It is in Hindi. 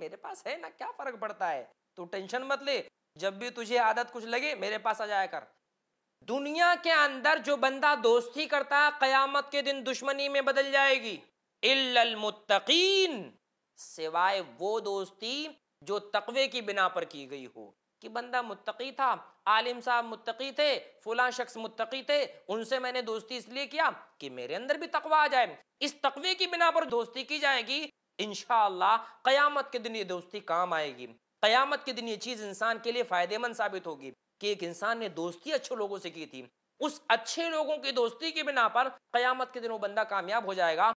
मेरे पास है ना क्या फर्क पड़ता है तू टेंशन मत ले जब भी तुझे आदत कुछ लगे मेरे पास आ जाया कर दुनिया के अंदर जो बंदा दोस्ती करता है कयामत के दिन दुश्मनी में बदल जाएगी इल्लमुत्तकीन सिवाय वो दोस्ती जो तकवे की बिना पर की गई हो कि बंदा मुत्तकी था आलिम साहब मुत्तकी थे फुला शख्स मुत्तकी थे उनसे मैंने दोस्ती इसलिए किया कि मेरे अंदर भी तकवा आ जाए इस तकवे की बिना पर दोस्ती की जाएगी इन क़यामत के दिन ये दोस्ती काम आएगी क़यामत के दिन ये चीज़ इंसान के लिए फ़ायदेमंद साबित होगी कि एक इंसान ने दोस्ती अच्छे लोगों से की थी उस अच्छे लोगों की दोस्ती के बिना पर क़यामत के दिन वो बंदा कामयाब हो जाएगा